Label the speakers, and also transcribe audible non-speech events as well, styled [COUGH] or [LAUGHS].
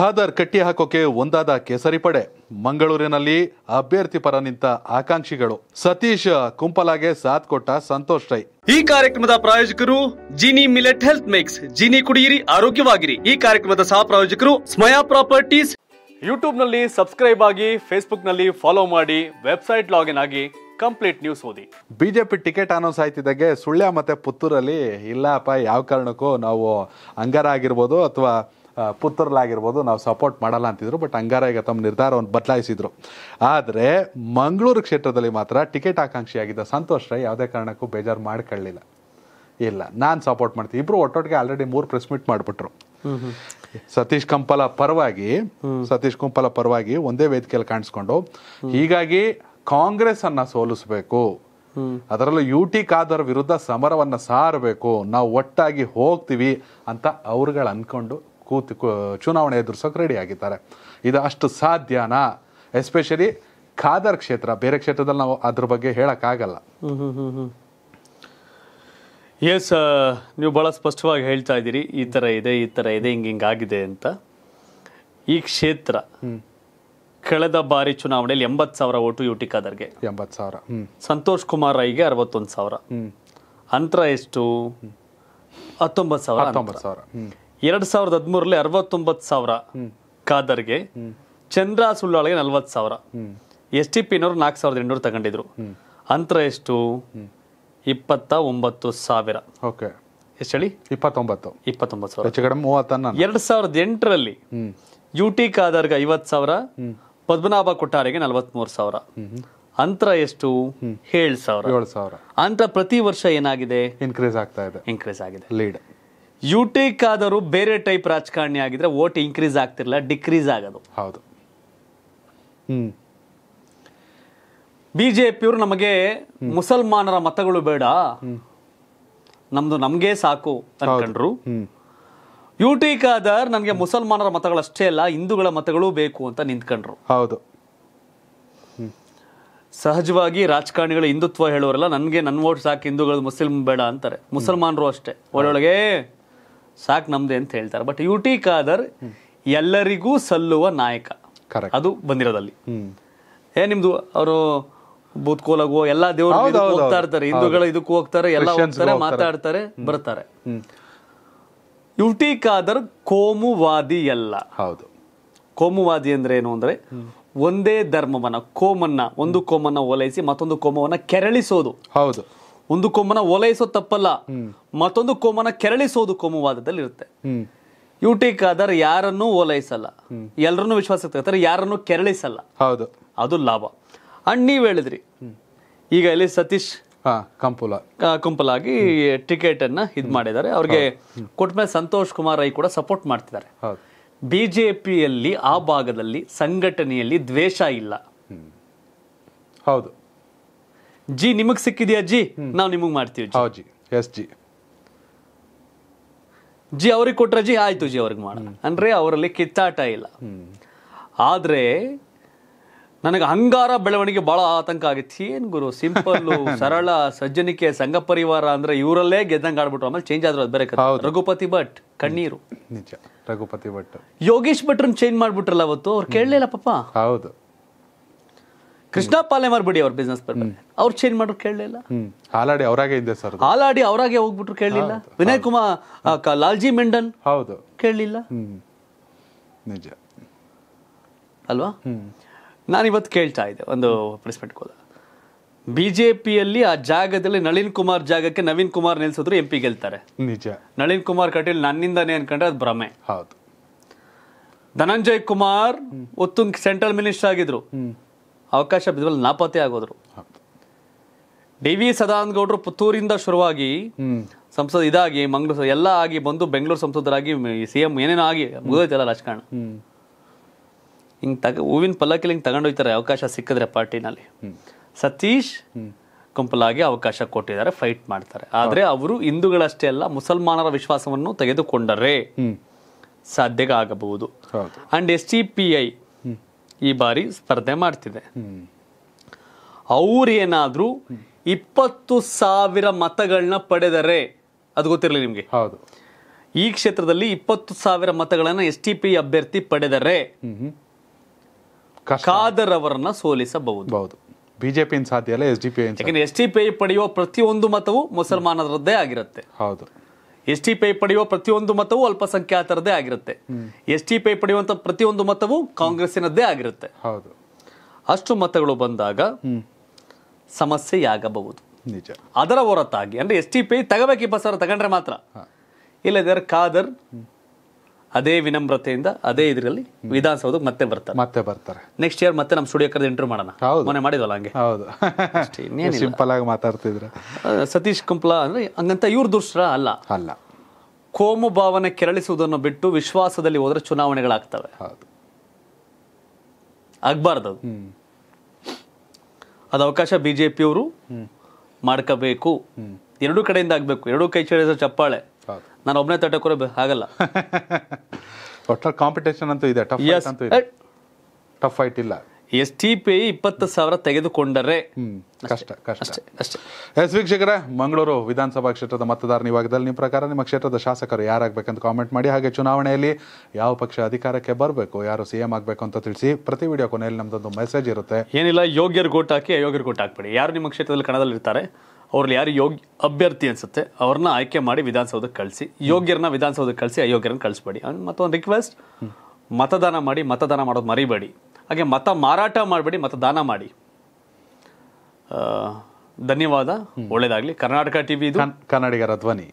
Speaker 1: ಖಾದರ್ ಕಟ್ಟಿ ಹಾಕೋಕೆ ಒಂದಾದ ಕೇಸರಿ ಪಡೆ ಮಂಗಳೂರಿನಲ್ಲಿ ಅಭ್ಯರ್ಥಿ ಪರ ನಿಂತ ಆಕಾಂಕ್ಷಿಗಳು ಸತೀಶ್ ಕುಂಪಲಾಗೆ ಸಾಥ್ ಕೊಟ್ಟ ಸಂತೋಷ್ ರೈ
Speaker 2: ಈ ಕಾರ್ಯಕ್ರಮದ ಪ್ರಾಯೋಜಕರು Jini millet health mix Jini ಕುಡಿಯಿರಿ ಆರೋಗ್ಯವಾಗಿರಿ ಈ ಕಾರ್ಯಕ್ರಮದ ಸಹ ಪ್ರಾಯೋಜಕರು ಸ್ಮಯಾ ಪ್ರಾಪರ್ಟೀಸ್ ಯೂಟ್ಯೂಬ್ ನಲ್ಲಿ ಸಬ್ಸ್ಕ್ರೈಬ್ ಆಗಿ ಫೇಸ್ಬುಕ್ ನಲ್ಲಿ ಫಾಲೋ ಮಾಡಿ ವೆಬ್ಸೈಟ್ ಲಾಗಿನ್ ಆಗಿ ಕಂಪ್ಲೀಟ್ ನ್ಯೂಸ್ ಓದಿ
Speaker 1: ಬಿಜೆಪಿ ಟಿಕೆಟ್ ಅನೌನ್ಸ್ ಆಯ್ತಿದ್ದಾಗೆ ಸುಳ್ಯ ಮತ್ತೆ ಪುತ್ತೂರಲ್ಲಿ ಇಲ್ಲಪ್ಪ ಯಾವ ಕಾರಣಕ್ಕೂ ನಾವು ಅಂಗರ ಆಗಿರ್ಬೋದು ಅಥವಾ ಪುತ್ತೂರ್ಲಾಗಿರ್ಬೋದು ನಾವು ಸಪೋರ್ಟ್ ಮಾಡಲ್ಲ ಅಂತಿದ್ರು ಬಟ್ ಅಂಗಾರ ಈಗ ತಮ್ಮ ನಿರ್ಧಾರವನ್ನು ಬದಲಾಯಿಸಿದ್ರು ಆದರೆ ಮಂಗಳೂರು ಕ್ಷೇತ್ರದಲ್ಲಿ ಮಾತ್ರ ಟಿಕೆಟ್ ಆಕಾಂಕ್ಷಿಯಾಗಿದ್ದ ಸಂತೋಷ್ ರೈ ಯಾವುದೇ ಕಾರಣಕ್ಕೂ ಬೇಜಾರು ಮಾಡ್ಕೊಳ್ಳಿಲ್ಲ ಇಲ್ಲ ನಾನು ಸಪೋರ್ಟ್ ಮಾಡ್ತೀನಿ ಇಬ್ಬರು ಒಟ್ಟೊಟ್ಟಿಗೆ ಆಲ್ರೆಡಿ ಮೂರು ಪ್ರೆಸ್ ಮೀಟ್ ಮಾಡಿಬಿಟ್ರು ಸತೀಶ್ ಕಂಪಲ ಪರವಾಗಿ ಸತೀಶ್ ಕಂಪಲ ಪರವಾಗಿ ಒಂದೇ ವೇದಿಕೆಯಲ್ಲಿ ಕಾಣಿಸ್ಕೊಂಡು ಹೀಗಾಗಿ ಕಾಂಗ್ರೆಸ್ ಅನ್ನ ಸೋಲಿಸಬೇಕು ಅದರಲ್ಲೂ ಯು ಟಿ ಖಾದರ್ ವಿರುದ್ಧ ಸಮರವನ್ನು ಸಾರಬೇಕು ನಾವು ಒಟ್ಟಾಗಿ ಹೋಗ್ತೀವಿ ಅಂತ ಅವ್ರುಗಳು ಅನ್ಕೊಂಡು ಕೂತು ಚುನಾವಣೆ ಎದುರಿಸೋಕೆ ರೆಡಿ ಆಗಿದ್ದಾರೆ ಇದು ಅಷ್ಟು ಸಾಧ್ಯನಾ ಎಸ್ಪೆಷಲಿ ಖಾದರ್ ಕ್ಷೇತ್ರ ಬೇರೆ ಕ್ಷೇತ್ರದಲ್ಲಿ ನಾವು ಅದ್ರ ಬಗ್ಗೆ ಹೇಳೋಕ್ಕಾಗಲ್ಲ
Speaker 2: ಎಸ್ ನೀವು ಭಾಳ ಸ್ಪಷ್ಟವಾಗಿ ಹೇಳ್ತಾ ಇದ್ದೀರಿ ಈ ಥರ ಇದೆ ಈ ಥರ ಇದೆ ಹಿಂಗೆ ಹಿಂಗಾಗಿದೆ ಅಂತ ಈ ಕ್ಷೇತ್ರ ಕಳೆದ ಬಾರಿ ಚುನಾವಣೆಯಲ್ಲಿ ಎಂಬತ್ತು ಸಾವಿರ ಓಟು ಯು ಟಿ ಖಾದರ್ಗೆ ಎಂಬತ್ತು ಸಾವಿರ ಸಂತೋಷ್ ಕುಮಾರ್ ರೈಗೆ ಅರವತ್ತೊಂದು ಸಾವಿರ ಅಂತರ ಎಷ್ಟು ಹತ್ತೊಂಬತ್ತು ಸಾವಿರ ಹತ್ತೊಂಬತ್ತು ಸಾವಿರ ಎರಡ್ ಸಾವಿರದ ಹದಿಮೂರಲ್ಲಿ ಅರವತ್ತೊಂಬತ್ತು ಸಾವಿರ ಖಾದರ್ಗೆ ಚಂದ್ರ ಸುಳ್ಳಾಳಿಗೆ ನಲ್ವತ್ತು ಸಾವಿರ ಎಸ್ ಟಿ ಪಿನವರು ನಾಲ್ಕು ಸಾವಿರದ ಎಂಟುನೂರು ತಗೊಂಡಿದ್ರು ಅಂತರ ಎಷ್ಟು ಇಪ್ಪತ್ತ ಒಂಬತ್ತು ಸಾವಿರ ಓಕೆ ಎಷ್ಟು ಹೇಳಿ ಇಪ್ಪತ್ತೊಂಬತ್ತು ಇಪ್ಪತ್ತೊಂಬತ್ತು ಸಾವಿರ ಹೆಚ್ಚು ಮೂವತ್ತನ್ನ ಎರಡ್ ಸಾವಿರದ ಎಂಟರಲ್ಲಿ ಯು ಟಿ ಖಾದರ್ಗೆ ಐವತ್ತು ಸಾವಿರ ಪದ್ಮನಾಭ ಕೊಟ್ಟಾರಿಗೆ ನಲವತ್ಮೂರು ಸಾವಿರ ಅಂತರ ಎಷ್ಟು ಏಳು ಸಾವಿರ ಏಳು ಸಾವಿರ ಅಂತರ ಪ್ರತಿ ವರ್ಷ ಏನಾಗಿದೆ ಇನ್ಕ್ರೀಸ್ ಆಗ್ತಾ ಇದೆ ಇನ್ಕ್ರೀಸ್ ಆಗಿದೆ ಲೀಡ್ ಯು ಆದರೂ ಬೇರೆ ಟೈಪ್ ರಾಜಕಾರಣಿ ಆಗಿದ್ರೆ ವೋಟ್ ಇನ್ಕ್ರೀಸ್ ಆಗ್ತಿರಲ್ಲ ಡಿಕ್ರೀಸ್ ಆಗೋದು ಹೌದು ಹ್ಮ್ ಬಿ ಜೆ ನಮಗೆ ಮುಸಲ್ಮಾನರ ಮತಗಳು ಬೇಡ ನಮ್ದು ನಮಗೆ ಸಾಕು ಅನ್ಕೊಂಡ್ರು ಯು ಟಿ ಖಾದರ್ ನನಗೆ ಮುಸಲ್ಮಾನರ ಮತಗಳಷ್ಟೇ ಅಲ್ಲ ಹಿಂದೂಗಳ ಮತಗಳು ಬೇಕು ಅಂತ ನಿಂತ್ಕೊಂಡ್ರು ಹೌದು ಸಹಜವಾಗಿ ರಾಜಕಾರಣಿಗಳು ಹಿಂದುತ್ವ ಹೇಳೋರಲ್ಲ ನನಗೆ ನನ್ನ ಓಟ್ ಸಾಕು ಹಿಂದೂಗಳು ಮುಸ್ಲಿಂ ಬೇಡ ಅಂತಾರೆ ಮುಸಲ್ಮಾನರು ಅಷ್ಟೇ ಒಳೊಳಗೆ ಸಾಕು ನಮ್ದೆ ಅಂತ ಹೇಳ್ತಾರೆ ಬಟ್ ಯು ಟಿ ಖಾದರ್ ಎಲ್ಲರಿಗೂ ಸಲ್ಲುವ ನಾಯಕ ಅದು ಬಂದಿರೋದಲ್ಲಿ ಏ ನಿಮ್ದು ಅವರು ಬೂತ್ಕೋಲಗೋ ಎಲ್ಲಾ ದೇವರು ಹೋಗ್ತಾ ಇರ್ತಾರೆ ಹಿಂದೂಗಳ ಇದಕ್ಕೂ ಹೋಗ್ತಾರೆ ಎಲ್ಲ ಹೋಗ್ತಾರೆ ಮಾತಾಡ್ತಾರೆ ಬರ್ತಾರೆ ಯುಟಿ ಖಾದರ್ ಕೋಮುವಾದಿ ಎಲ್ಲ ಹೌದು ಕೋಮುವಾದಿ ಅಂದ್ರೆ ಏನು ಅಂದ್ರೆ ಒಂದೇ ಧರ್ಮವನ್ನ ಕೋಮನ್ನ ಒಂದು ಕೋಮನ್ನ ಓಲೈಸಿ ಮತ್ತೊಂದು ಕೋಮವನ್ನ ಕೆರಳಿಸೋದು ಹೌದು ಒಂದು ಕೊಮ್ಮನ ಓಲೈಸೋದು ತಪ್ಪಲ್ಲ ಮತ್ತೊಂದು ಕೋಮನ ಕೆರಳಿಸೋದು ಕೋಮುವಾದದಲ್ಲಿ ಇರುತ್ತೆ ಯು ಟೇಕ್ ಅದರ್ ಯಾರನ್ನು ಓಲೈಸಲ್ಲ ಎಲ್ಲರನ್ನೂ ವಿಶ್ವಾಸಕ್ಕೆ ತಗೋತಾರೆ ಯಾರನ್ನು ಕೆರಳಿಸಲ್ಲ ಹೌದು ಅದು ಲಾಭ ಅಂಡ್ ನೀವು ಹೇಳಿದ್ರಿ ಈಗ ಇಲ್ಲಿ ಸತೀಶ್ ಕಂಪುಲ ಕಂಪುಲಾಗಿ ಟಿಕೆಟ್ ಅನ್ನ ಇದ್ ಮಾಡಿದ್ದಾರೆ ಅವ್ರಿಗೆ ಕೊಟ್ಟ ಸಂತೋಷ್ ಕುಮಾರ್ ಐ ಕೂಡ ಸಪೋರ್ಟ್ ಮಾಡ್ತಿದ್ದಾರೆ ಬಿಜೆಪಿಯಲ್ಲಿ ಆ ಭಾಗದಲ್ಲಿ ಸಂಘಟನೆಯಲ್ಲಿ ದ್ವೇಷ ಇಲ್ಲ ಹೌದು ಜಿ ನಿಮಗ್ ಸಿಕ್ಕಿದ್ಯಾ ಅಜ್ಜಿ ನಾವು ನಿಮಗ್ ಮಾಡ್ತೀವಿ ಜಿ. ಎಸ್ ಜಿ ಜಿ ಅವ್ರಿಗೆ ಕೊಟ್ರ ಜಿ ಆಯ್ತು ಜಿ ಅವ್ರಿಗೆ ಮಾಡೋಣ ಅಂದ್ರೆ ಅವರಲ್ಲಿ ಕಿತ್ತಾಟ ಇಲ್ಲ ಆದ್ರೆ ನನಗೆ ಹಂಗಾರ ಬೆಳವಣಿಗೆ ಬಹಳ ಆತಂಕ ಆಗಿತ್ತು ಏನ್ ಗುರು ಸಿಂಪಲ್ [LAUGHS] ಸರಳ ಸಜ್ಜನಿಕೆ ಸಂಘ ಪರಿವಾರ ಅಂದ್ರೆ ಇವರಲ್ಲೇ ಗೆದ್ದಂಗ್ ಆಡ್ಬಿಟ್ರು ಆಮೇಲೆ ಚೇಂಜ್ ಆದ್ರು ಅದು ಬೇರೆ ರಘುಪತಿ ಭಟ್ ಕಣ್ಣೀರು
Speaker 1: ನಿಜ ರಘುಪತಿ ಭಟ್
Speaker 2: ಯೋಗೇಶ್ ಭಟ್ರನ್ ಚೇಂಜ್ ಮಾಡ್ಬಿಟ್ರಲ್ಲ ಅವತ್ತು ಅವ್ರು ಕೇಳಲಿಲ್ಲ ಪಾಪ ಹೌದು ಕೃಷ್ಣ ಪಾಲೆಮಾರ್ ಬಿಡಿ ಅವ್ರ ಬಿಸ್ನೆಸ್ ಪರ್ಮನೆಂಟ್ ಅವ್ರು ಚೇಂಜ್ ಮಾಡೋರು ಕೇಳಲಿಲ್ಲ ಹಾಲಾಡಿ ಅವರಾಗೆ ಇದೆ ಸರ್ ಹಾಲಾಡಿ ಅವರಾಗೆ ಹೋಗ್ಬಿಟ್ರು ಕೇಳಲಿಲ್ಲ ವಿನಯ್ ಕುಮಾರ್ ಲಾಲ್ಜಿ ಮೆಂಡನ್ ಹೌದು ಕೇಳಲಿಲ್ಲ ನಿಜ ಅಲ್ವಾ ಇವತ್ತು ಕೇಳ್ತಾ ಇದ್ದೆ ಒಂದು ಪ್ರೆಸ್ ಮೀಟ್ ಬಿ ಜೆ ಪಿಯಲ್ಲಿ ಆ ಜಾಗದಲ್ಲಿ ನಳಿನ್ ಕುಮಾರ್ ಜಾಗಕ್ಕೆ ನವೀನ್ ಕುಮಾರ್ ನಿಲ್ಸಿದ್ರು ಎಂ ಪಿ ಗೆಲ್ತಾರೆ ನಿಜ ನಳಿನ್ ಕುಮಾರ್ ಕಟೀಲ್ ನನ್ನಿಂದನೇ ಅನ್ಕೊಂಡ್ರೆ ಅದು ಭ್ರಮೆ ಹೌದು ಧನಂಜಯ್ ಕುಮಾರ್ ಒತ್ತು ಸೆಂಟ್ರಲ್ ಮಿನಿಸ್ಟರ್ ಆಗಿದ್ರು ಅವಕಾಶ ಬಿದ್ದಲ್ಲಿ ನಾಪತ್ತೆ ಆಗೋದ್ರು ಡಿ ವಿ ಗೌಡರು ಪುತ್ತೂರಿಂದ ಶುರುವಾಗಿ ಸಂಸದ ಇದಾಗಿ ಮಂಗಳೂರು ಎಲ್ಲ ಆಗಿ ಬಂದು ಬೆಂಗಳೂರು ಸಂಸದರಾಗಿ ಸಿ ಎಂ ಏನೇನೋ ಆಗಿ ಮುಗಿದೈತಲ್ಲ ರಾಜಕಾರಣ ಹಿಂಗೆ ತಗ ಹೂವಿನ ಪಲ್ಲಕ್ಕಿಲಿ ಹಿಂಗೆ ತಗೊಂಡೋಗ್ತಾರೆ ಅವಕಾಶ ಸಿಕ್ಕಿದ್ರೆ ಪಾರ್ಟಿನಲ್ಲಿ ಸತೀಶ್ ಕುಂಪಲಾಗಿ ಅವಕಾಶ ಕೊಟ್ಟಿದ್ದಾರೆ ಫೈಟ್ ಮಾಡ್ತಾರೆ ಆದರೆ ಅವರು ಹಿಂದೂಗಳಷ್ಟೇ ಅಲ್ಲ ಮುಸಲ್ಮಾನರ ವಿಶ್ವಾಸವನ್ನು ತೆಗೆದುಕೊಂಡರೆ ಸಾಧ್ಯ ಆಗಬಹುದು and S T P I ಈ ಬಾರಿ ಸ್ಪರ್ಧೆ ಮಾಡ್ತಿದೆ ಅವ್ರೇನಾದರೂ ಇಪ್ಪತ್ತು ಸಾವಿರ ಮತಗಳನ್ನ ಪಡೆದರೆ ಅದು ಗೊತ್ತಿರಲಿ ನಿಮಗೆ ಹೌದು ಈ ಕ್ಷೇತ್ರದಲ್ಲಿ ಇಪ್ಪತ್ತು ಸಾವಿರ ಮತಗಳನ್ನು ಎಸ್ ಟಿ ಪಿ ಅಭ್ಯರ್ಥಿ ಪಡೆದರೆ ಖಾದರ್ ಅವರನ್ನ ಸೋಲಿಸಬಹುದು ಹೌದು ಬಿಜೆಪಿ ಸಾಧ್ಯ ಎಸ್ ಡಿ ಪಿ ಯಾಕಂದ್ರೆ ಎಸ್ ಟಿ ಪಿ ಪಡೆಯುವ ಪ್ರತಿಯೊಂದು ಮತವು ಮುಸಲ್ಮಾನರದ್ದೇ ಆಗಿರುತ್ತೆ ಹೌದು ಎಸ್ ಟಿ ಪೈ ಪಡೆಯುವ ಪ್ರತಿಯೊಂದು ಮತವೂ ಅಲ್ಪಸಂಖ್ಯಾತರದೇ ಆಗಿರುತ್ತೆ ಎಸ್ ಟಿ ಪೈ ಪಡೆಯುವಂತ ಪ್ರತಿಯೊಂದು ಮತವು ಕಾಂಗ್ರೆಸ್ಸಿನದ್ದೇ ಆಗಿರುತ್ತೆ ಹೌದು ಅಷ್ಟು ಮತಗಳು ಬಂದಾಗ ಆಗಬಹುದು ನಿಜ ಅದರ ಹೊರತಾಗಿ ಅಂದ್ರೆ ಎಸ್ ಟಿ ಪೈ ತಗಬೇಕು ಇಪ್ಪತ್ತು ತಗೊಂಡ್ರೆ ಮಾತ್ರ ಇಲ್ಲದರ್ ಖಾದರ್ ಅದೇ ವಿನಮ್ರತೆಯಿಂದ ಅದೇ ಇದರಲ್ಲಿ ವಿಧಾನಸೌಧಕ್ಕೆ ಮತ್ತೆ ಬರ್ತಾರೆ ಮತ್ತೆ ಬರ್ತಾರೆ ನೆಕ್ಸ್ಟ್ ಇಯರ್ ಮತ್ತೆ ನಮ್ಮ ಸ್ಟುಡಿಯೋ ಕರೆದು ಇಂಟರ್ವ್ಯೂ ಮಾಡೋಣ ಮನೆ ಮಾಡಿದ್ವಲ್ಲ ಹಂಗೆ ಹೌದು
Speaker 1: ಸಿಂಪಲ್ ಆಗಿ ಮಾತಾಡ್ತಿದ್ರು
Speaker 2: ಸತೀಶ್ ಕುಂಪ್ಲ ಅಂದ್ರೆ ಹಂಗಂತ ಇವ್ರ ದುಷ್ಟ್ರ ಅಲ್ಲ ಅಲ್ಲ ಕೋಮು ಭಾವನೆ ಕೆರಳಿಸುವುದನ್ನು ಬಿಟ್ಟು ವಿಶ್ವಾಸದಲ್ಲಿ ಹೋದ್ರೆ ಚುನಾವಣೆಗಳಾಗ್ತವೆ ಆಗ್ಬಾರ್ದು ಅದು ಅವಕಾಶ ಬಿಜೆಪಿಯವರು ಮಾಡ್ಕೋಬೇಕು ಎರಡೂ ಕಡೆಯಿಂದ ಆಗಬೇಕು ಎರಡೂ ಕೈ ಚಳಿಸೋ ಚಪ್ಪಾಳೆ ನಾನು ಒಬ್ಬನೇ ತಟ್ಟೆ ಕೂಡ ಆಗಲ್ಲ [LAUGHS]
Speaker 1: ಒಟ್ಟಾರೆ ಕಾಂಪಿಟೇಷನ್ ಅಂತೂ ಇದೆ ಟಫ್ ಅಂತೂ ಟಫ್ ಫೈಟ್ ಇಲ್ಲ
Speaker 2: ಎಸ್ ಟಿ ಪಿ ಇಪ್ಪತ್ತು ಸಾವಿರ ತೆಗೆದುಕೊಂಡರೆ
Speaker 1: ಕಷ್ಟ ಕಷ್ಟ ಅಷ್ಟೇ ಎಸ್ ವೀಕ್ಷಕರೇ ಮಂಗಳೂರು ವಿಧಾನಸಭಾ ಕ್ಷೇತ್ರದ ಮತದಾರ ನಿವಾಗದಲ್ಲಿ ನಿಮ್ಮ ಪ್ರಕಾರ ನಿಮ್ಮ ಕ್ಷೇತ್ರದ ಶಾಸಕರು ಯಾರಾಗಬೇಕಂತ ಕಾಮೆಂಟ್ ಮಾಡಿ ಹಾಗೆ ಚುನಾವಣೆಯಲ್ಲಿ ಯಾವ ಪಕ್ಷ ಅಧಿಕಾರಕ್ಕೆ ಬರಬೇಕು ಯಾರು ಸಿ ಎಂ ಆಗಬೇಕು ಅಂತ ತಿಳಿಸಿ ಪ್ರತಿ ವಿಡಿಯೋ ಕೊನೆಯಲ್ಲಿ ನಮ್ದೊಂದು ಮೆಸೇಜ್ ಇರುತ್ತೆ
Speaker 2: ಏನಿಲ್ಲ ಯೋಗ್ಯರ್ ಗೋಟ್ ಹಾಕಿ ಅಯೋಗ್ಯರು ಗೋಟ್ ಹಾಕ್ಬೇಡಿ ಯಾರು ನಿಮ್ಮ ಕ್ಷೇತ್ರದಲ್ಲಿ ಕಣದಲ್ಲಿ ಇರ್ತಾರೆ ಅವ್ರಲ್ಲಿ ಯಾರು ಯೋಗ್ಯ ಅಭ್ಯರ್ಥಿ ಅನಿಸುತ್ತೆ ಅವ್ರನ್ನ ಆಯ್ಕೆ ಮಾಡಿ ವಿಧಾನಸೌಧಕ್ಕೆ ಕಳಿಸಿ ಯೋಗ್ಯರನ್ನ ವಿಧಾನಸೌಧಕ್ಕೆ ಕಳಿಸಿ ಅಯೋಗ್ಯರನ್ನ ಕಳಿಸ್ಬೇಡಿ ಮತ್ತೊಂದು ರಿಕ್ವೆಸ್ಟ್ ಮತದಾನ ಮಾಡಿ ಮತದಾನ ಮಾಡೋದು ಮರಿಬೇಡಿ ಹಾಗೆ ಮತ ಮಾರಾಟ ಮಾಡಬೇಡಿ ಮತದಾನ ಮಾಡಿ ಧನ್ಯವಾದ ಒಳ್ಳೇದಾಗಲಿ ಕರ್ನಾಟಕ ಟಿವಿ ಕನ್ನಡಿಗರ ಧ್ವನಿ